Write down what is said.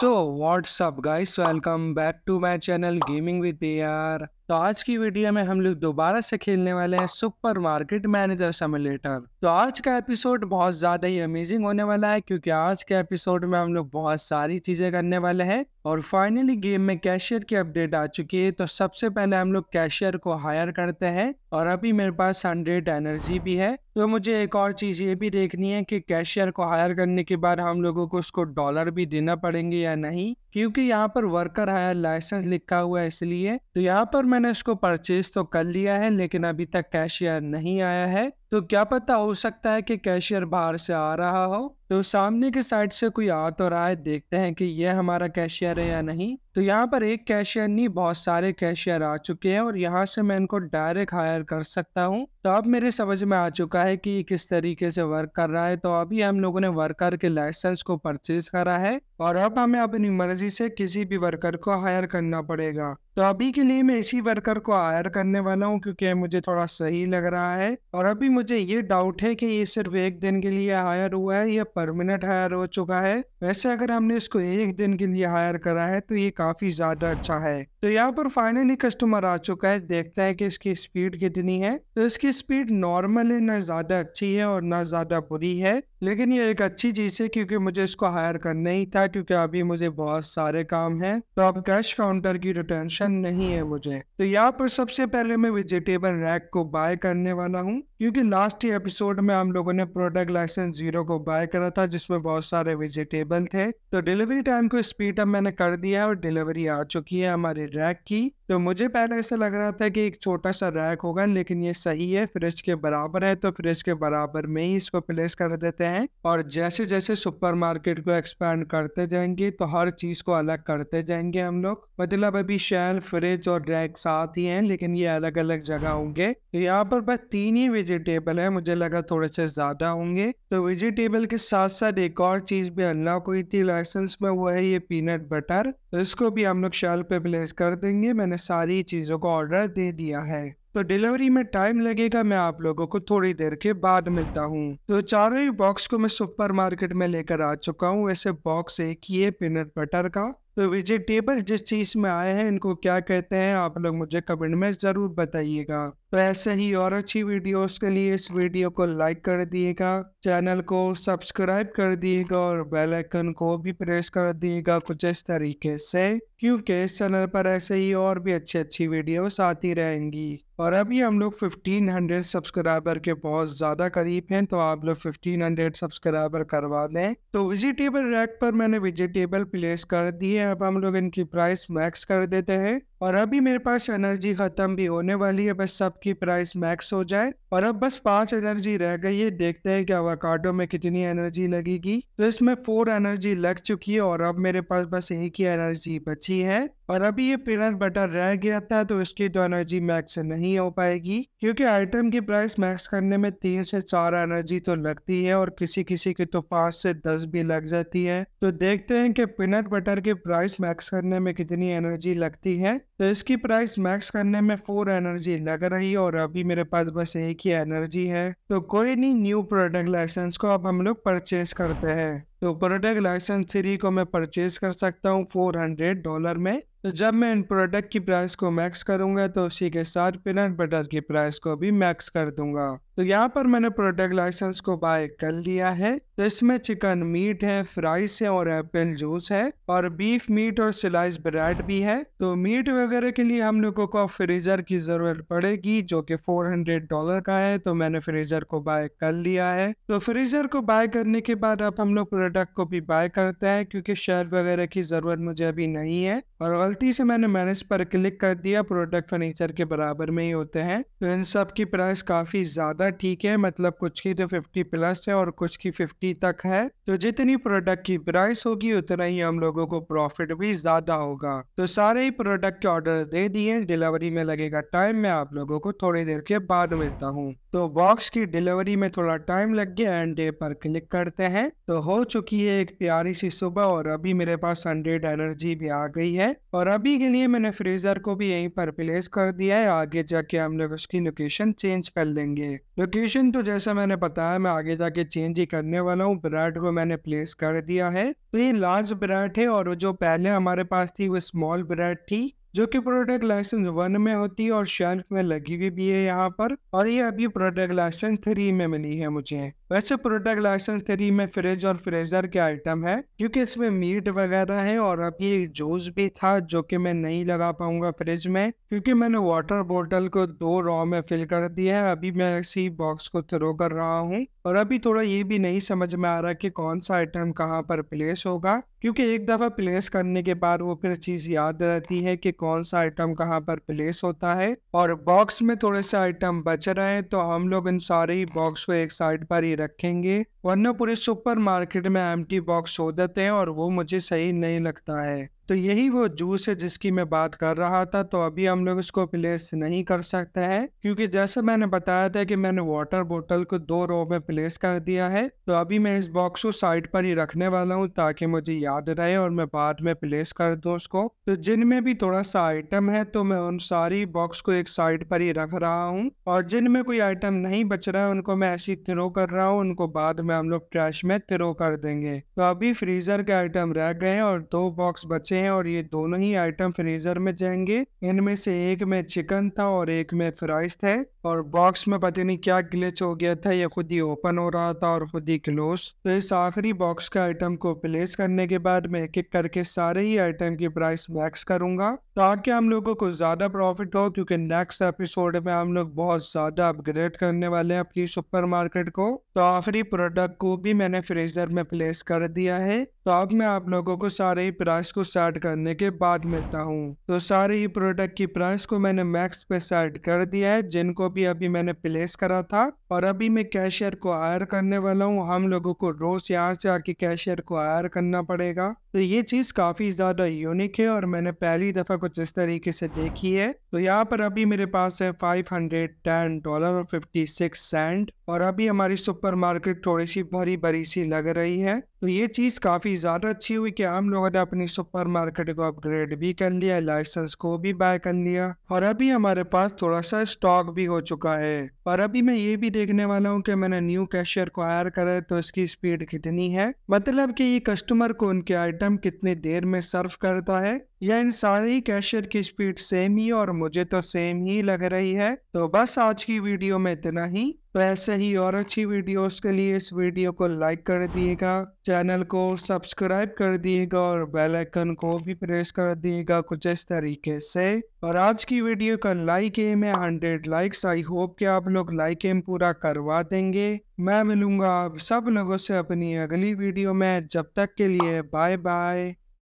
So what's up guys welcome back to my channel gaming with AR तो आज की video में हम लोग दोबारा से खेलने वाले हैं सुपर मार्केट मैनेजर सेमुलेटर तो आज का एपिसोड बहुत ज़्यादा ही अमेजिंग होने वाला है क्योंकि आज के एपिसोड में हम लोग बहुत सारी चीज़ें करने वाले हैं और फाइनली गेम में कैशियर की अपडेट आ चुकी है तो सबसे पहले हम लोग कैशियर को हायर करते हैं और अभी मेरे पास हंड्रेड एनर्जी भी है तो मुझे एक और चीज़ ये भी देखनी है कि कैशियर को हायर करने के बाद हम लोगों को उसको डॉलर भी देना पड़ेंगे या नहीं क्योंकि यहाँ पर वर्कर हायर लाइसेंस लिखा हुआ है इसलिए तो यहाँ पर मैं मैंने इसको परचेज तो कर लिया है लेकिन अभी तक कैश यार नहीं आया है तो क्या पता हो सकता है कि कैशियर बाहर से आ रहा हो तो सामने के साइड से कोई आ तो रहा है देखते हैं कि यह हमारा कैशियर है या नहीं तो यहाँ पर एक कैशियर नहीं बहुत सारे कैशियर आ चुके हैं और यहाँ से मैं इनको डायरेक्ट हायर कर सकता हूँ तो अब मेरे समझ में आ चुका है कि किस तरीके से वर्क कर रहा है तो अभी हम लोगों ने वर्कर के लाइसेंस को परचेज करा है और अब हमें अपनी मर्जी से किसी भी वर्कर को हायर करना पड़ेगा तो अभी के लिए मैं इसी वर्कर को हायर करने वाला हूँ क्योंकि मुझे थोड़ा सही लग रहा है और अभी मुझे ये डाउट है कि ये सिर्फ एक दिन के लिए हायर हुआ है या परमानेंट हायर हो चुका है वैसे अगर हमने इसको एक दिन के लिए हायर करा है तो ये काफी ज्यादा अच्छा है तो यहाँ पर फाइनली कस्टमर आ चुका है देखता है कि इसकी स्पीड कितनी है तो इसकी स्पीड नॉर्मल है ना ज्यादा अच्छी है और ना ज्यादा बुरी है लेकिन ये एक अच्छी चीज़ है क्योंकि मुझे इसको हायर करना ही था क्योंकि अभी मुझे बहुत सारे काम हैं तो अब कैश काउंटर की रिटेंशन नहीं है मुझे तो यहाँ पर सबसे पहले मैं वेजिटेबल रैक को बाय करने वाला हूँ क्योंकि लास्ट ही एपिसोड में हम लोगों ने प्रोडक्ट लाइसेंस जीरो को बाय करा था जिसमें बहुत सारे वेजिटेबल थे तो डिलीवरी टाइम को स्पीड अप मैंने कर दिया है और डिलीवरी आ चुकी है हमारे रैक की तो मुझे पहले ऐसा लग रहा था कि एक छोटा सा रैक होगा लेकिन ये सही है फ्रिज के बराबर है तो फ्रिज के बराबर में ही इसको प्लेस कर देते हैं हैं और जैसे जैसे सुपरमार्केट को एक्सपैंड करते जाएंगे तो हर चीज को अलग करते जाएंगे हम लोग मतलब अभी शेल फ्रिज और रैक साथ ही हैं लेकिन ये अलग अलग जगह होंगे तो यहाँ पर बस तीन ही वेजिटेबल है मुझे लगा थोड़े से ज्यादा होंगे तो वेजिटेबल के साथ साथ एक और चीज भी अनलॉक हुई थी लाइसेंस में वो है ये पीनट बटर तो इसको भी हम लोग शेल पे प्लेस कर देंगे मैंने सारी चीजों को ऑर्डर दे दिया है तो डिलीवरी में टाइम लगेगा मैं आप लोगों को थोड़ी देर के बाद मिलता हूँ तो चारों ही बॉक्स को मैं सुपरमार्केट में लेकर आ चुका हूँ वैसे बॉक्स एक ही है पीनट बटर का तो वेजिटेबल जिस चीज़ में आए हैं इनको क्या कहते हैं आप लोग मुझे कमेंट में ज़रूर बताइएगा तो ऐसे ही और अच्छी वीडियोस के लिए इस वीडियो को लाइक कर दिएगा चैनल को सब्सक्राइब कर दिएगा और बेल आइकन को भी प्रेस कर दिएगा कुछ इस तरीके से क्योंकि इस चैनल पर ऐसे ही और भी अच्छी अच्छी वीडियोस आती रहेंगी और अभी हम लोग 1500 सब्सक्राइबर के बहुत ज़्यादा करीब हैं तो आप लोग 1500 सब्सक्राइबर करवा दें तो विजिटेबल रैक पर मैंने विजिटेबल प्लेस कर दी है अब हम लोग इनकी प्राइस मैक्स कर देते हैं और अभी मेरे पास एनर्जी ख़त्म भी होने वाली है बस सबकी प्राइस मैक्स हो जाए और अब बस पांच एनर्जी रह गई है देखते हैं कि अवाकाडो में कितनी एनर्जी लगेगी तो इसमें फोर एनर्जी लग चुकी है और अब मेरे पास बस एक ही एनर्जी बची है और अभी ये पीनट बटर रह गया था तो इसकी तो एनर्जी मैक्स नहीं हो पाएगी क्योंकि आइटम की प्राइस मैक्स करने में तीन से चार एनर्जी तो लगती है और किसी किसी की तो पाँच से दस भी लग जाती है तो देखते हैं कि पीनट बटर की प्राइस मैक्स करने में कितनी एनर्जी लगती है तो इसकी प्राइस मैक्स करने में फोर एनर्जी लग रही है और अभी मेरे पास बस एक ही एनर्जी है तो कोई नहीं न्यू प्रोडक्ट लाइसेंस को अब हम लोग परचेज करते हैं तो प्रोडक्ट लाइसेंस थ्री को मैं परचेज कर सकता हूँ फोर हंड्रेड डॉलर में तो जब मैं इन प्रोडक्ट की प्राइस को मैक्स करूंगा तो उसी के साथ पीनट बटर की प्राइस को भी मैक्स कर दूंगा तो यहाँ पर मैंने प्रोडक्ट लाइसेंस को बाय कर लिया है तो इसमें चिकन मीट है फ्राइस है और एप्पल जूस है और बीफ मीट और स्लाइस ब्रेड भी है तो मीट वगैरह के लिए हम लोगों को फ्रीजर की जरूरत पड़ेगी जो की फोर डॉलर का है तो मैंने फ्रीजर को बाय कर लिया है तो फ्रीजर को बाय करने के बाद अब हम लोग प्रोडक्ट को भी बाय करता है क्योंकि शर्ट वगैरह की ज़रूरत मुझे अभी नहीं है और गलती से मैंने मैनेज पर क्लिक कर दिया प्रोडक्ट फर्नीचर के बराबर में ही होते हैं तो इन सब की प्राइस काफ़ी ज़्यादा ठीक है मतलब कुछ की तो फिफ्टी प्लस है और कुछ की फिफ्टी तक है तो जितनी प्रोडक्ट की प्राइस होगी उतना ही हम लोगों को प्रॉफिट भी ज़्यादा होगा तो सारे ही प्रोडक्ट के ऑर्डर दे दिए डिलीवरी में लगेगा टाइम मैं आप लोगों को थोड़ी देर के बाद मिलता हूँ तो बॉक्स की डिलीवरी में थोड़ा टाइम लग गया डे पर क्लिक करते हैं तो हो चुकी है एक प्यारी सी सुबह और अभी मेरे पास हंड्रेड एनर्जी भी आ गई है और अभी के लिए मैंने फ्रीजर को भी यहीं पर प्लेस कर दिया है आगे जाके हम लोग उसकी लोकेशन चेंज कर लेंगे लोकेशन तो जैसा मैंने बताया मैं आगे जाके चेंज ही करने वाला हूँ ब्रेड को मैंने प्लेस कर दिया है तो ये लार्ज ब्रेड है और जो पहले हमारे पास थी वो स्मॉल ब्रेड थी जो कि प्रोडक्ट लाइसेंस वन में होती है और शेल्फ में लगी हुई भी है यहाँ पर और ये अभी प्रोडक्ट लाइसेंस थ्री में मिली है मुझे वैसे लाइसेंस थ्री में फ्रिज और फ्रीजर के आइटम है क्योंकि इसमें मीट वगैरह है और अब ये जूस भी था जो कि मैं नहीं लगा पाऊंगा फ्रिज में क्योंकि मैंने वाटर बोतल को दो रॉ में फिल कर दिया है अभी मैं इसी बॉक्स को थ्रो कर रहा हूँ और अभी थोड़ा ये भी नहीं समझ में आ रहा कि कौन सा आइटम कहाँ पर प्लेस होगा क्योंकि एक दफ़ा प्लेस करने के बाद वो फिर चीज़ याद रहती है कि कौन सा आइटम कहाँ पर प्लेस होता है और बॉक्स में थोड़े से आइटम बच रहे हैं तो हम लोग इन सारे ही बॉक्स को एक साइड पर ही रखेंगे वरना पूरे सुपर मार्केट में एम्प्टी बॉक्स हो देते हैं और वो मुझे सही नहीं लगता है तो यही वो जूस है जिसकी मैं बात कर रहा था तो अभी हम लोग इसको प्लेस नहीं कर सकते हैं क्योंकि जैसे मैंने बताया था कि मैंने वाटर बोतल को दो रो में प्लेस कर दिया है तो अभी मैं इस बॉक्स को साइड पर ही रखने वाला हूँ ताकि मुझे याद रहे और मैं बाद में प्लेस कर दूँ उसको तो जिनमें भी थोड़ा सा आइटम है तो मैं उन सारी बॉक्स को एक साइड पर ही रख रहा हूँ और जिनमें कोई आइटम नहीं बच रहा है उनको मैं ऐसे ही थ्रो कर रहा हूँ उनको बाद में हम लोग ट्रैश में थ्रो कर देंगे तो अभी फ्रीजर के आइटम रह गए और दो बॉक्स बचे से हैं और ये दोनों ही आइटम फ्रीजर में जाएंगे इनमें से एक में चिकन था और एक में फ्राइज थे और बॉक्स में पता नहीं क्या ग्लिच हो गया था ये खुद ही ओपन हो रहा था और खुद ही क्लोज तो इस आखिरी बॉक्स के आइटम को प्लेस करने के बाद मैं एक एक करके सारे ही आइटम की प्राइस मैक्स करूंगा ताकि हम लोगों को ज़्यादा प्रॉफिट हो क्योंकि नेक्स्ट एपिसोड में हम लोग बहुत ज़्यादा अपग्रेड करने वाले हैं अपनी सुपर को तो आखिरी प्रोडक्ट को भी मैंने फ्रीजर में प्लेस कर दिया है तो अब मैं आप लोगों को सारे ही प्राइस को सेट करने के बाद मिलता हूँ तो सारे ही प्रोडक्ट की प्राइस को मैंने मैक्स पे सेट कर दिया है जिनको अभी अभी मैंने प्लेस करा था और अभी मैं कैशियर को हायर करने वाला हूँ हम लोगों को रोज यहाँ से आके कैशियर को हायर करना पड़ेगा तो ये चीज़ काफ़ी ज़्यादा यूनिक है और मैंने पहली दफ़ा कुछ इस तरीके से देखी है तो यहाँ पर अभी मेरे पास है फाइव हंड्रेड टेन डॉलर और फिफ्टी सिक्स सेंट और अभी हमारी सुपर मार्केट थोड़ी सी भरी भरी सी लग रही है तो ये चीज़ काफ़ी ज़्यादा अच्छी हुई कि हम लोगों ने अपनी सुपर मार्केट को अपग्रेड भी कर लिया लाइसेंस को भी बाय कर लिया और अभी हमारे पास थोड़ा सा स्टॉक भी हो चुका है और अभी मैं ये भी देखने वाला हूँ कि मैंने न्यू कैशियर को हायर करा है तो इसकी स्पीड कितनी है मतलब कि ये कस्टमर को उनके आइटम कितनी देर में सर्व करता है या इन सारी कैशियर की स्पीड सेम ही और मुझे तो सेम ही लग रही है तो बस आज की वीडियो में इतना ही तो ऐसे ही और अच्छी वीडियोस के लिए इस वीडियो को लाइक कर दिएगा चैनल को सब्सक्राइब कर दिएगा और बेल आइकन को भी प्रेस कर दिएगा कुछ इस तरीके से और आज की वीडियो का लाइक एम है हंड्रेड लाइक्स आई होप कि आप लोग लाइक एम पूरा करवा देंगे मैं मिलूंगा आप सब लोगों से अपनी अगली वीडियो में जब तक के लिए बाय बाय